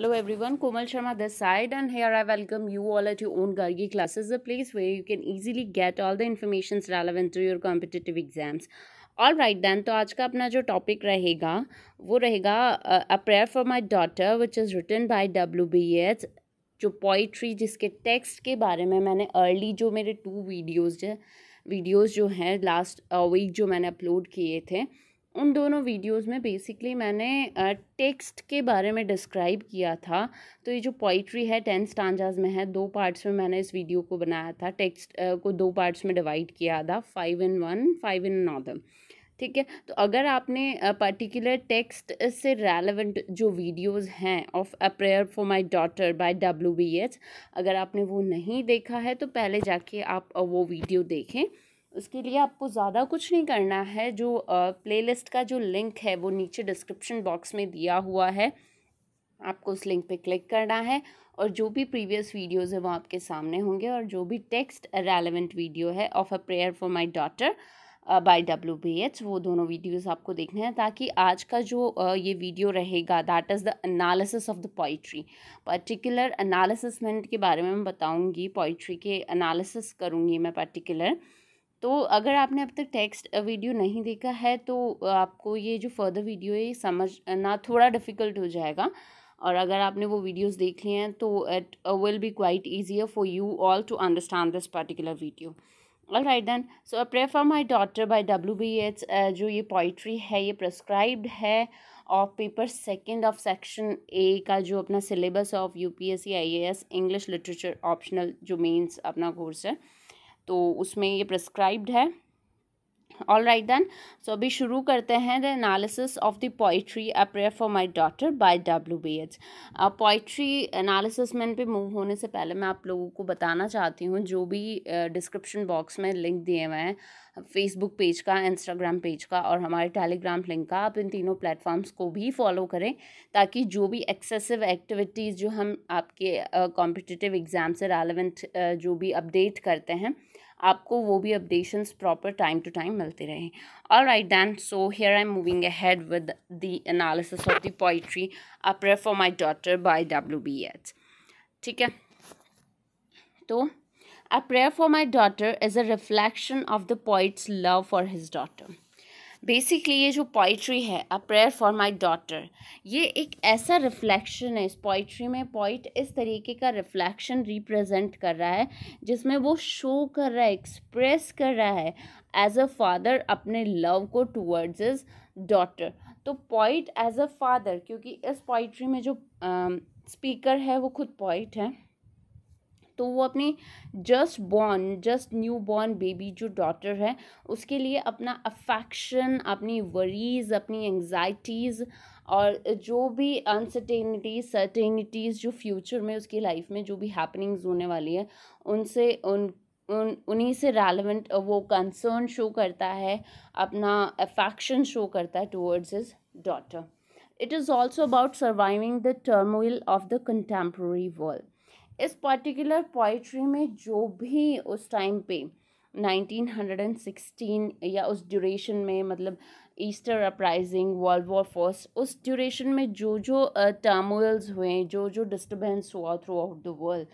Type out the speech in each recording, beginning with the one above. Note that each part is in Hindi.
Hello everyone Komal Sharma the side and here I welcome you all at your own Gargi classes the place where you can easily get all the information relevant to your competitive exams all right then तो आज का अपना जो टॉपिक रहेगा वो रहेगा a prayer for my daughter which is written by W B H जो पोइट्री जिसके टेक्स्ट के बारे में मैंने अर्ली जो मेरे टू वीडियोज वीडियोज़ जो हैं लास्ट वीक जो मैंने अपलोड किए थे उन दोनों वीडियोस में बेसिकली मैंने टेक्स्ट के बारे में डिस्क्राइब किया था तो ये जो पोइट्री है टेन स्टांजाज में है दो पार्ट्स में मैंने इस वीडियो को बनाया था टेक्स्ट को दो पार्ट्स में डिवाइड किया था five in one five in another ठीक है तो अगर आपने पर्टिकुलर टेक्स्ट से रेलेवेंट जो वीडियोस हैं of a prayer for my daughter by W B H अगर आपने वो नहीं देखा है तो पहले जाके आप वो वीडियो देखें उसके लिए आपको ज़्यादा कुछ नहीं करना है जो प्लेलिस्ट का जो लिंक है वो नीचे डिस्क्रिप्शन बॉक्स में दिया हुआ है आपको उस लिंक पे क्लिक करना है और जो भी प्रीवियस वीडियोस है वो आपके सामने होंगे और जो भी टेक्स्ट रेलेवेंट वीडियो है of a prayer for my daughter by W B H वो दोनों वीडियोस आपको देखने हैं ताकि आज का जो uh, ये वीडियो रहेगा that is the analysis of the poetry particular analysis के बारे में मैं बताऊँगी पोइट्री के अनालिसिस करूँगी मैं पर्टिकुलर तो अगर आपने अब तक टेक्स्ट वीडियो नहीं देखा है तो आपको ये जो फर्दर वीडियो है ये समझना थोड़ा डिफ़िकल्ट हो जाएगा और अगर आपने वो वीडियोस देख लिए हैं तो it will be quite easier for you all to understand this particular video all right then so a pray for my daughter by W B H जो ये पोइट्री है ये प्रस्क्राइब्ड है of paper second of section A का जो अपना syllabus of U P S C I A S English literature optional जो मेन्स अपना कोर्स है तो उसमें ये प्रिस्क्राइब्ड है ऑल राइट देन सो अभी शुरू करते हैं the analysis of the poetry a prayer for my daughter by W B H poetry analysis में इन पर मूव होने से पहले मैं आप लोगों को बताना चाहती हूँ जो भी डिस्क्रिप्शन uh, बॉक्स में लिंक दिए हुए हैं फेसबुक पेज का इंस्टाग्राम पेज का और हमारे टेलीग्राम लिंक का आप इन तीनों प्लेटफॉर्म्स को भी फॉलो करें ताकि जो भी एक्सेसिव एक्टिविटीज़ जो हम आपके कॉम्पिटिटिव uh, एग्ज़ाम से रेलिवेंट uh, जो भी अपडेट करते हैं आपको वो भी updations proper time to time मिलते रहें all right then so here I am moving ahead with the analysis of the poetry a prayer for my daughter by W B H ठीक है तो a prayer for my daughter is a reflection of the poet's love for his daughter basically ये जो पोइट्री है a prayer for my daughter ये एक ऐसा रिफ्लेक्शन है इस पोइट्री में पॉइट इस तरीके का रिफ्लेक्शन रिप्रेजेंट कर रहा है जिसमें वो शो कर रहा है एक्सप्रेस कर रहा है एज अ फादर अपने लव को टूवर्ड्स इज डॉटर तो पॉइट एज अ फादर क्योंकि इस पोइट्री में जो स्पीकर uh, है वो खुद पॉइट है तो वो अपने just born just newborn baby जो डॉटर है उसके लिए अपना अफेक्शन अपनी वरीज़ अपनी एंगजाइटीज़ और जो भी अनसर्टेनिटीज़ सर्टेनिटीज़ जो फ्यूचर में उसकी लाइफ में जो भी हैपनिंग्स होने वाली है उनसे उन उन उन्हीं से रेलिवेंट वो कंसर्न शो करता है अपना अफेक्शन शो करता है towards his daughter it is also about surviving the turmoil of the contemporary world इस पर्टिकुलर पोइट्री में जो भी उस टाइम पे 1916 या उस ड्यूरेशन में मतलब Easter uprising world war first उस ड्यूरेशन में जो जो टर्मोल्स uh, हुए जो जो डिस्टर्बेंस हुआ थ्रू आउट द वर्ल्ड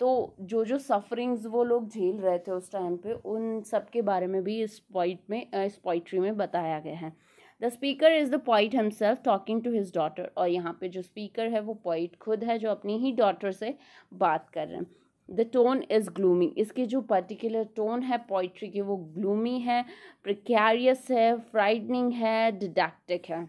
तो जो जो सफरिंग्स वो लोग झेल रहे थे उस टाइम पे उन सब के बारे में भी इस पॉइंट में इस पोइट्री में बताया गया है the speaker is the poet himself talking to his daughter और यहाँ पे जो स्पीकर है वो पॉइट खुद है जो अपनी ही डॉटर से बात कर रहे हैं द टोन इज़ ग्लूमिंग इसके जो पर्टिकुलर टोन है पोइट्री की वो ग्लूमी है प्रिकारियस है फ्राइडनिंग है डिडक्टिक है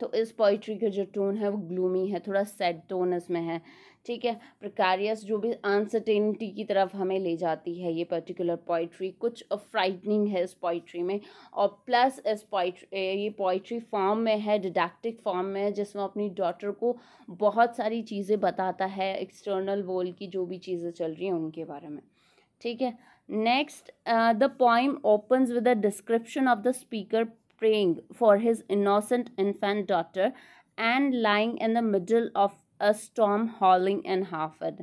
तो इस पोइट्री का जो टोन है वो ग्लूमी है थोड़ा सैड टोन इसमें है ठीक है प्रकारियस जो भी अनसर्टेनिटी की तरफ हमें ले जाती है ये पर्टिकुलर पोइट्री कुछ फ्राइटनिंग है इस पोइट्री में और प्लस इस पोइट्री ये पोइट्री फॉर्म में है डिडक्टिक फॉर्म में है जिसमें अपनी डॉटर को बहुत सारी चीज़ें बताता है एक्सटर्नल वर्ल्ड की जो भी चीज़ें चल रही हैं उनके बारे में ठीक है next the poem opens with the description of the speaker praying for his innocent infant daughter and lying in the middle of a storm howling and half hid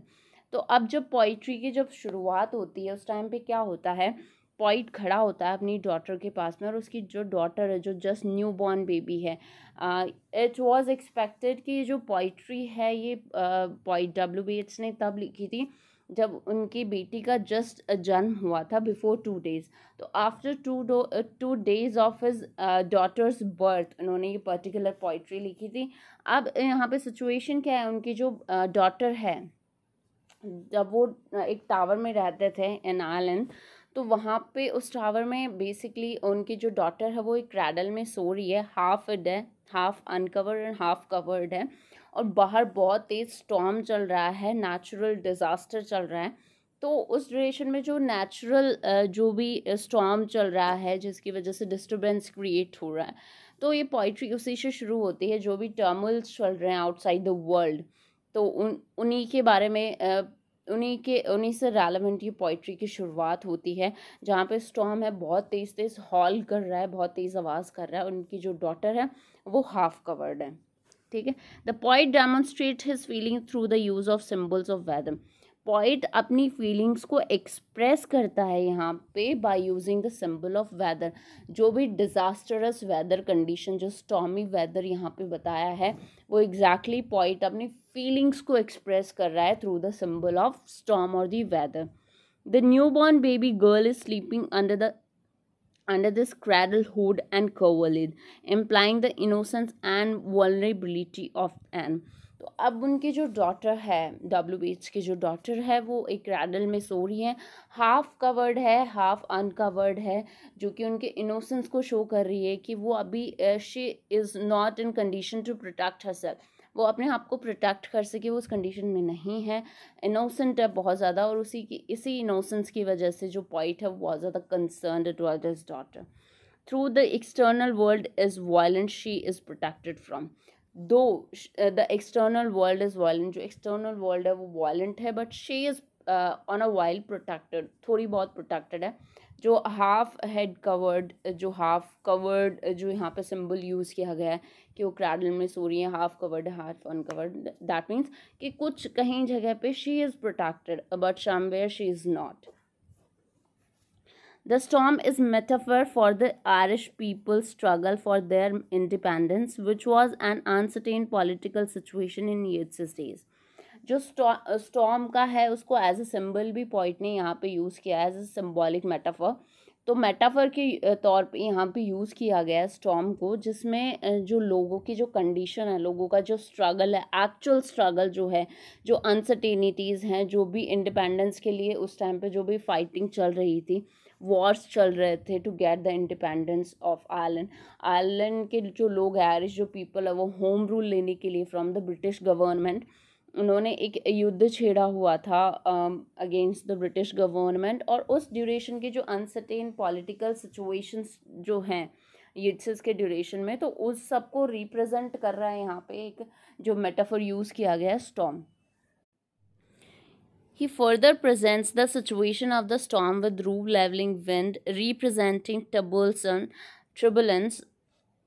तो अब जब पोइट्री की जब शुरुआत होती है उस टाइम पे क्या होता है पॉइट खड़ा होता है अपनी डॉटर के पास में और उसकी जो डॉटर है जो जस्ट न्यू बॉर्न बेबी है इट वॉज़ एक्सपेक्टेड कि ये जो पोइट्री है ये पॉइट डब्ल्यू बी एच ने तब लिखी थी जब उनकी बेटी का जस्ट जन्म हुआ था बिफोर टू डेज़ तो after two two days of his daughter's birth उन्होंने ये पर्टिकुलर पोइट्री लिखी थी अब यहाँ पे सिचुएशन क्या है उनकी जो डॉटर uh, है जब वो uh, एक टावर में रहते थे इन आयलैंड तो वहाँ पे उस टावर में बेसिकली उनकी जो डॉटर है वो एक क्रैडल में सो रही है half day half uncovered and half covered है और बाहर बहुत तेज़ स्टॉम चल रहा है नेचुरल डिज़ास्टर चल रहा है तो उस ड्यूरेशन में जो नेचुरल जो भी स्टॉम चल रहा है जिसकी वजह से डिस्टर्बेंस क्रिएट हो रहा है तो ये पोइट्री उसी से शुरू होती है जो भी टर्मल्स चल रहे हैं आउटसाइड द वर्ल्ड तो उन उन्हीं के बारे में उन्हीं के उन्हीं से रेलिवेंट ये पोइट्री की शुरुआत होती है जहाँ पे स्टॉम है बहुत तेज़ तेज़ हॉल कर रहा है बहुत तेज़ आवाज़ कर रहा है उनकी जो डॉटर है वो हाफ कवर्ड है ठीक है the poet demonstrate his feeling through the use of symbols of weather poet अपनी फीलिंग्स को एक्सप्रेस करता है यहाँ पे by using the symbol of weather जो भी डिज़ास्टरस वेदर कंडीशन जो स्टॉमी वेदर यहाँ पे बताया है वो एग्जैक्टली exactly पॉइट अपनी फीलिंग्स को एक्सप्रेस कर रहा है through the symbol of storm और the weather the newborn baby girl is sleeping under the under this cradle hood and coverlid implying the innocence and vulnerability of an तो अब उनके जो डॉटर है डब्ल्यू एच के जो डॉटर है वो एक रैडल में सो रही है हाफ कवर्ड है हाफ अनकवर्ड है जो कि उनके इनोसेंस को शो कर रही है कि वो अभी she is not in condition to protect herself वो अपने आप को प्रोटेक्ट कर सके वो उस कंडीशन में नहीं है इनोसेंट है बहुत ज़्यादा और उसी की इसी इनोसेंस की वजह से जो पॉइंट है वो बहुत ज़्यादा concern toward his daughter through the external world is violent she is protected from though the external world is violent जो एक्सटर्नल वर्ल्ड है वो वायलेंट है but she is on a wild protected थोड़ी बहुत प्रोटेक्टेड है जो हाफ़ हेड कवर्ड जो हाफ़ कवर्ड जो यहाँ पर सिंबल यूज़ किया गया है कि वो क्रैडल में सो रही है half covered half uncovered that means कि कुछ कहीं जगह पे she is protected but somewhere she is not the storm is metaphor for the Irish people struggle for their independence which was an uncertain political situation in its days जो स्टॉम का है उसको एज ए सिम्बल भी पॉइंट ने यहाँ पे यूज़ किया एज ए सिम्बॉलिक मेटाफर तो मेटाफर के तौर पे यहाँ पे यूज़ किया गया है स्टॉम को जिसमें जो लोगों की जो कंडीशन है लोगों का जो स्ट्रगल है एक्चुअल स्ट्रगल जो है जो अनसर्टेनिटीज़ हैं जो भी इंडिपेंडेंस के लिए उस टाइम पे जो भी फाइटिंग चल रही थी वॉर्स चल रहे थे to get the independence of Ireland Ireland के जो लोग आयरिश जो पीपल है वो होम रूल लेने के लिए फ्रॉम द ब्रिटिश गवर्नमेंट उन्होंने एक युद्ध छेड़ा हुआ था अगेंस्ट द ब्रिटिश गवर्नमेंट और उस ड्यूरेशन के जो अनसर्टेन पॉलिटिकल सिचुएशंस जो हैं यिट्सिस के ड्यूरेशन में तो उस सब को रिप्रेजेंट कर रहा है यहाँ पे एक जो मेटाफर यूज़ किया गया है storm He further presents the situation of the storm with roof leveling wind representing turbulence, turbulence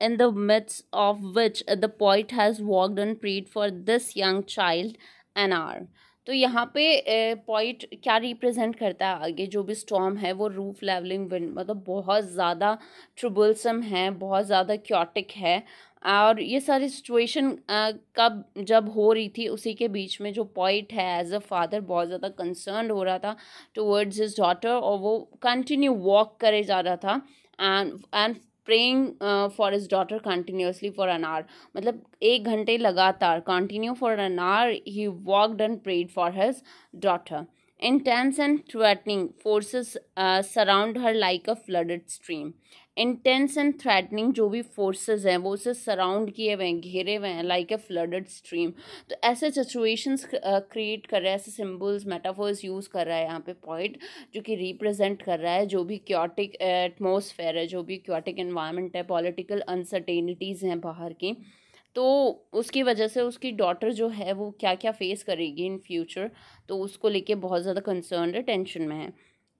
in the midst of which the poet has walked and prayed for this young child an hour तो यहाँ पे पॉइंट क्या रिप्रेजेंट करता है आगे जो भी स्टॉम है वो रूफ लेवलिंग विंड मतलब बहुत ज़्यादा ट्रिबल्सम है बहुत ज़्यादा क्योटिक है और ये सारी सिचुएशन कब जब हो रही थी उसी के बीच में जो पॉइंट है एज अ फादर बहुत ज़्यादा कंसर्न हो रहा था टुवर्ड्स हिज डॉटर और वो कंटिन्यू वॉक करे जा रहा था and and praying for his daughter continuously for an hour मतलब एक घंटे लगातार continue for an hour he walked and prayed for his daughter intense and threatening forces uh, surround her like a flooded stream intense and threatening जो भी फोर्सेस हैं वो उसे सराउंड किए हुए हैं घेरे हुए हैं लाइक ए फ्लडेड स्ट्रीम तो ऐसे सिचुएशंस क्रिएट कर रहा है ऐसे सिम्बल्स मेटाफोर्स यूज़ कर रहा है यहाँ पे पॉइंट जो कि रिप्रेजेंट कर रहा है जो भी क्योटिक एटमोसफेयर है जो भी क्योटिक इन्वायरमेंट है पॉलिटिकल अनसर्टेनिटीज़ हैं बाहर की तो उसकी वजह से उसकी डॉटर जो है वो क्या क्या फेस करेगी इन फ्यूचर तो उसको लेके बहुत ज़्यादा कंसर्न है टेंशन में है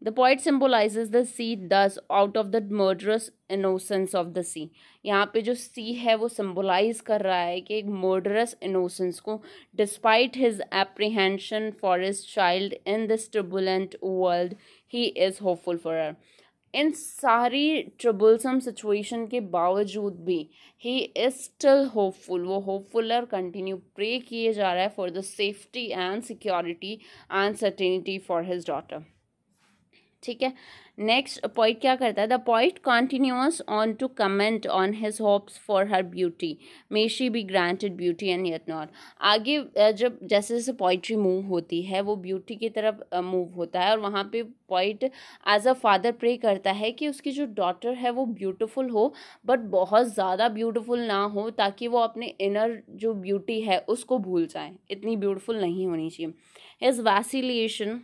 the poet symbolizes the sea this out of the murderous innocence of the sea यहाँ पे जो सी है वो सिम्बोलाइज कर रहा है कि एक मर्डरस इनोसेंस को despite his apprehension for his child in this turbulent world he is hopeful for her. इन सारी ट्रबुलसम सिचुएशन के बावजूद भी ही इज़ स्टिल होपफुल वो होपफुल और कंटिन्यू प्रे किए जा रहा है for the safety and security and certainty for his daughter ठीक है नेक्स्ट पॉइट क्या करता है the poet continues on to comment on his hopes for her beauty may she be granted beauty and yet not आगे जब जैसे जैसे पोइट्री मूव होती है वो ब्यूटी की तरफ मूव होता है और वहाँ पे poet as a father pray करता है कि उसकी जो डॉटर है वो ब्यूटिफुल हो बट बहुत ज़्यादा ब्यूटिफुल ना हो ताकि वो अपने इनर जो ब्यूटी है उसको भूल जाए इतनी ब्यूटिफुल नहीं होनी चाहिए his vacillation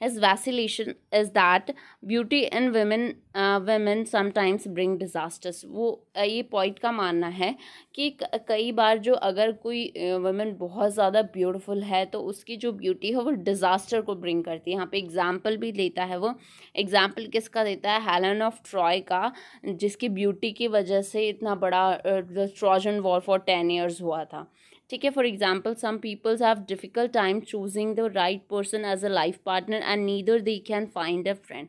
his vacillation is that beauty in women uh, women sometimes bring disasters वो uh, ये पॉइंट का मानना है कि कई बार जो अगर कोई वुमेन uh, बहुत ज़्यादा ब्यूटीफुल है तो उसकी जो ब्यूटी है वो डिज़ास्टर को ब्रिंग करती है यहाँ पे एग्जाम्पल भी देता है वो एग्जाम्पल किसका देता है हेलन ऑफ ट्रॉय का जिसकी ब्यूटी की वजह से इतना बड़ा Trojan war for ten years हुआ था ठीक है for example some peoples have difficult time choosing the right person as a life partner and neither they can find a friend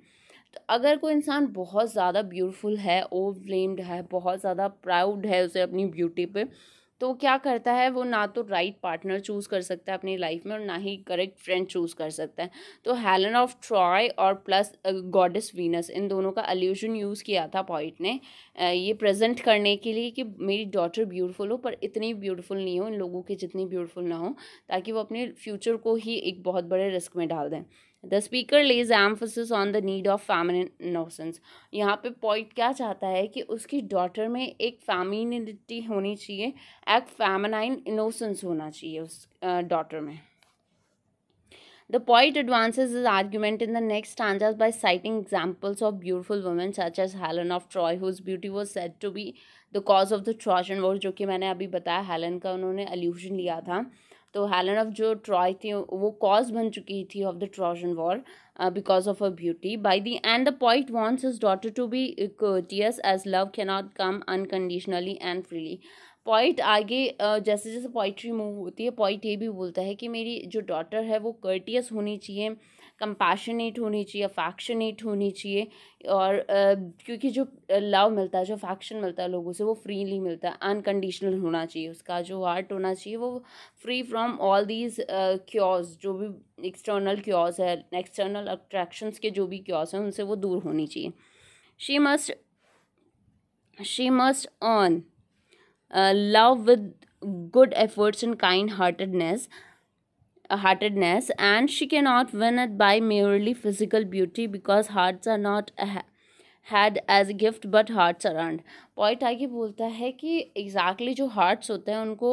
तो अगर कोई इंसान बहुत ज़्यादा ब्यूटीफुल है ओवर फ्लेम्ड है बहुत ज़्यादा प्राउड है उसे अपनी ब्यूटी पे तो क्या करता है वो ना तो राइट पार्टनर चूज़ कर सकता है अपनी लाइफ में और ना ही करेक्ट फ्रेंड चूज़ कर सकता है तो हेलन ऑफ ट्रॉय और प्लस गॉडेस वीनस इन दोनों का अल्यूजन यूज़ किया था पॉइट ने ये प्रेजेंट करने के लिए कि मेरी डॉटर ब्यूटीफुल हो पर इतनी ब्यूटीफुल नहीं हो इन लोगों के जितनी ब्यूटीफुल ना हो ताकि वो अपने फ्यूचर को ही एक बहुत बड़े रिस्क में डाल दें the speaker lays emphasis on the need of feminineness यहाँ पे पॉइंट क्या चाहता है कि उसकी डॉटर में एक फैमिनिटी होनी चाहिए एक फैमनाइन इनोसेंस होना चाहिए उस डॉटर में the poet advances his argument in the next ट्रांजर्स by citing examples of beautiful women such as Helen of Troy whose beauty was set to be the cause of the Trojan war जो कि मैंने अभी बताया हेलन का उन्होंने अल्यूशन लिया था तो हेलन ऑफ जो ट्रॉय थी वो कॉज बन चुकी थी of the Trojan war because of a beauty by the and the poet wants his daughter to be courteous as love not come unconditionally and freely poet आगे जैसे जैसे पोइट्री मूव होती है पॉइट ये भी बोलता है कि मेरी जो डॉटर है वो कर्टियस होनी चाहिए कंपैशनेट होनी चाहिए अफैक्शनेट होनी चाहिए और uh, क्योंकि जो लव मिलता है जो फैक्शन मिलता है लोगों से वो फ्रीली मिलता है अनकंडीशनल होना चाहिए उसका जो हार्ट होना चाहिए वो free from all these cures जो भी एक्सटर्नल क्योर्स है एक्सटर्नल अट्रैक्शंस के जो भी क्योर्स हैं उनसे वो दूर होनी चाहिए she must she must on love with good efforts and kind kind heartedness and she cannot win it by merely physical beauty because hearts are not had as a gift but hearts are earned poet आगे बोलता है कि एग्जैक्टली exactly जो हार्ट्स होते हैं उनको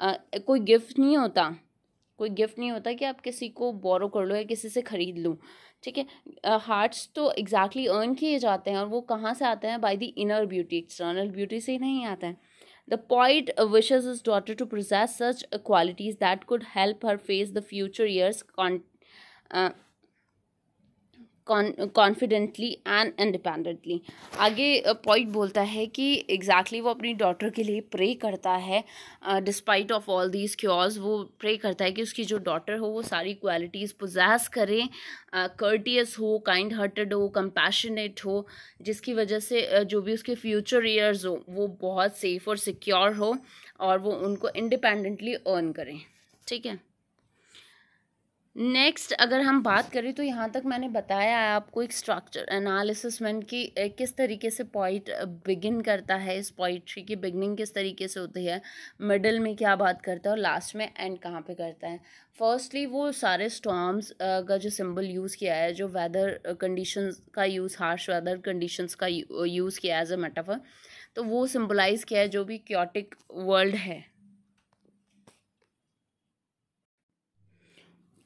आ, कोई गिफ्ट नहीं होता कोई गिफ्ट नहीं होता कि आप किसी को बोरो कर लो या किसी से ख़रीद लूँ ठीक है हार्ट्स तो एग्जैक्टली अर्न किए जाते हैं और वो कहाँ से आते हैं by the inner beauty external beauty से ही नहीं आते हैं The poet wishes his daughter to possess such qualities that could help her face the future years con- uh, confidently and independently आगे पॉइंट बोलता है कि एग्जैक्टली exactly वो अपनी डॉटर के लिए प्रे करता है despite of all these cures वो प्रे करता है कि उसकी जो डॉटर हो वो सारी क्वालिटीज़ पोजैस करें कर्टियस uh, हो काइंड हार्टेड हो कंपैशनेट हो जिसकी वजह से uh, जो भी उसके फ्यूचर ईयर्स हो वो बहुत सेफ़ और सिक्योर हो और वो उनको इंडिपेंडेंटली अर्न करें ठीक है नेक्स्ट अगर हम बात करें तो यहाँ तक मैंने बताया है आपको एक स्ट्रक्चर एनालिसिस मैन की किस तरीके से पॉइंट बिगिन करता है इस पोइट्री की बिगनिंग किस तरीके से होती है मिडल में क्या बात करता है और लास्ट में एंड कहाँ पे करता है फर्स्टली वो सारे स्टॉम्स का जो सिंबल यूज़ किया है जो वेदर कंडीशन का यूज़ हार्श वेदर कंडीशन का यूज़ किया है एज अ मेटाफर तो वो सिम्बलाइज़ किया है जो भी क्योटिक वर्ल्ड है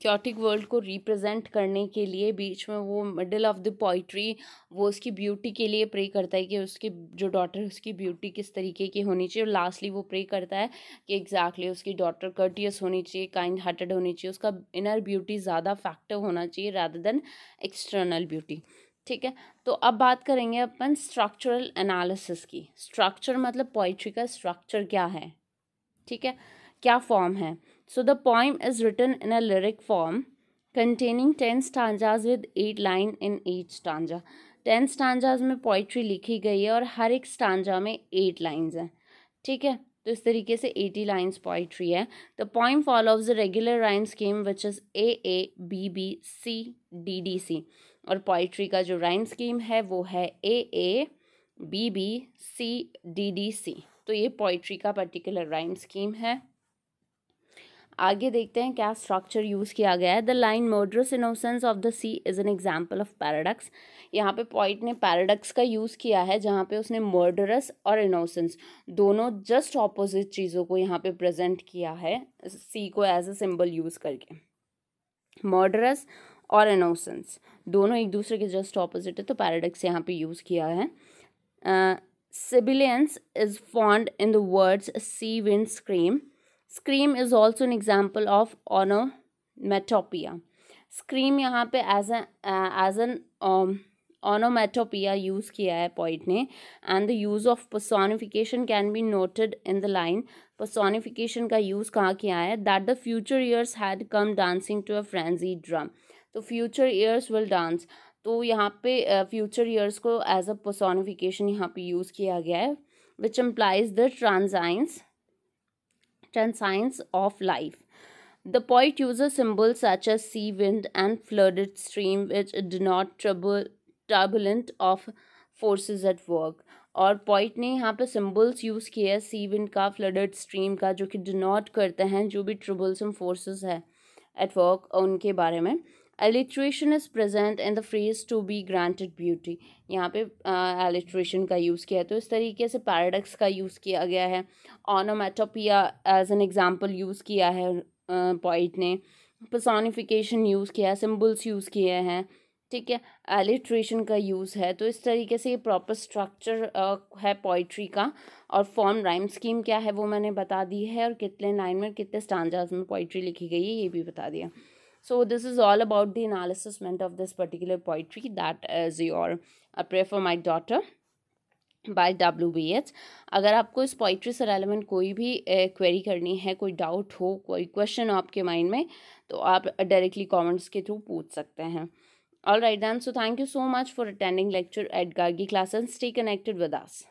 क्योटिक वर्ल्ड को रिप्रेजेंट करने के लिए बीच में वो मिडल ऑफ द पोइट्री वो उसकी ब्यूटी के लिए प्रे करता है कि उसकी जो डॉटर है उसकी ब्यूटी किस तरीके की होनी चाहिए और लास्टली वो प्रे करता है कि एग्जैक्टली exactly उसकी डॉटर कर्टियस होनी चाहिए काइंड हार्टेड होनी चाहिए उसका इनर ब्यूटी ज़्यादा फैक्टर होना चाहिए रादर देन एक्सटर्नल ब्यूटी ठीक है तो अब बात करेंगे अपन स्ट्रक्चरल एनालिसिस की स्ट्रक्चर मतलब पोइट्री का स्ट्रक्चर क्या है ठीक है क्या फॉर्म है So the poem is written in a lyric form containing 10 stanzas with 8 line in each stanza. 10 stanzas में पोइट्री लिखी गई है और हर एक स्टांजा में 8 लाइन्स हैं ठीक है तो इस तरीके से एटी लाइन्स पोइट्री है the poem follows the regular rhyme scheme which is A A B B C D D C और पोइट्री का जो राइम स्कीम है वो है A A B B C D D C तो ये पोइट्री का पर्टिकुलर राइम स्कीम है आगे देखते हैं क्या स्ट्रक्चर यूज़ किया गया है the line murderous innocence of the sea is an example of paradox यहाँ पे पॉइंट ने पैराडक्स का यूज़ किया है जहाँ पे उसने मर्डरस और इनोसेंस दोनों जस्ट ऑपोजिट चीज़ों को यहाँ पे प्रेजेंट किया है सी को एज अ सिंबल यूज़ करके मर्डरस और इनोसेंस दोनों एक दूसरे के जस्ट ऑपोजिट है तो पैराडक्स यहाँ पे यूज़ किया है sibilance is found in the words sea wind scream scream is also an example of onomatopoeia scream यहाँ पे as as an onomatopoeia use किया है पॉइंट ने and the use of personification can be noted in the line personification का यूज़ कहाँ किया है that the future years had come dancing to a frenzy drum तो फ्यूचर ईयर्स विल डांस तो यहाँ पे फ्यूचर uh, ईयर्स को एज अ पर्सोनिफिकेशन यहाँ पे यूज़ किया गया है which employs the transience and science of life. The poet uses symbols such as sea wind and flooded stream which denote trouble, turbulent of forces at work. और पॉइंट ने यहाँ पे सिंबल्स यूज़ किए हैं सी विंड का फ्लडेड स्ट्रीम का जो कि डिनोट करते हैं जो भी ट्रिबल्सम फोर्सेस है एट वर्क उनके बारे में alliteration is present in the phrase to be granted beauty यहाँ पे एलिट्रेशन uh, का यूज़ किया है तो इस तरीके से पैराडक्स का यूज़ किया गया है onomatopoeia as an example use किया है पॉइंट uh, ने पसोनिफिकेशन यूज़ किया है सिम्बल्स यूज़ किए हैं ठीक है एलिट्रेशन का यूज़ है तो इस तरीके से ये प्रॉपर स्ट्रक्चर uh, है पोइट्री का और फॉर्म राइम स्कीम क्या है वो मैंने बता दी है और कितने लाइन में कितने स्टांजाज में पोइट्री लिखी गई है ये भी बता दिया so this is all about the analysis of this particular poetry that is your a prayer for my daughter by W B H अगर आपको इस पोइट्री से रेलिवेंट कोई भी क्वेरी करनी है कोई डाउट हो कोई क्वेश्चन हो आपके माइंड में तो आप डायरेक्टली कॉमेंट्स के थ्रू पूछ सकते हैं all right then so thank you so much for attending lecture at Gargi Classes stay connected with us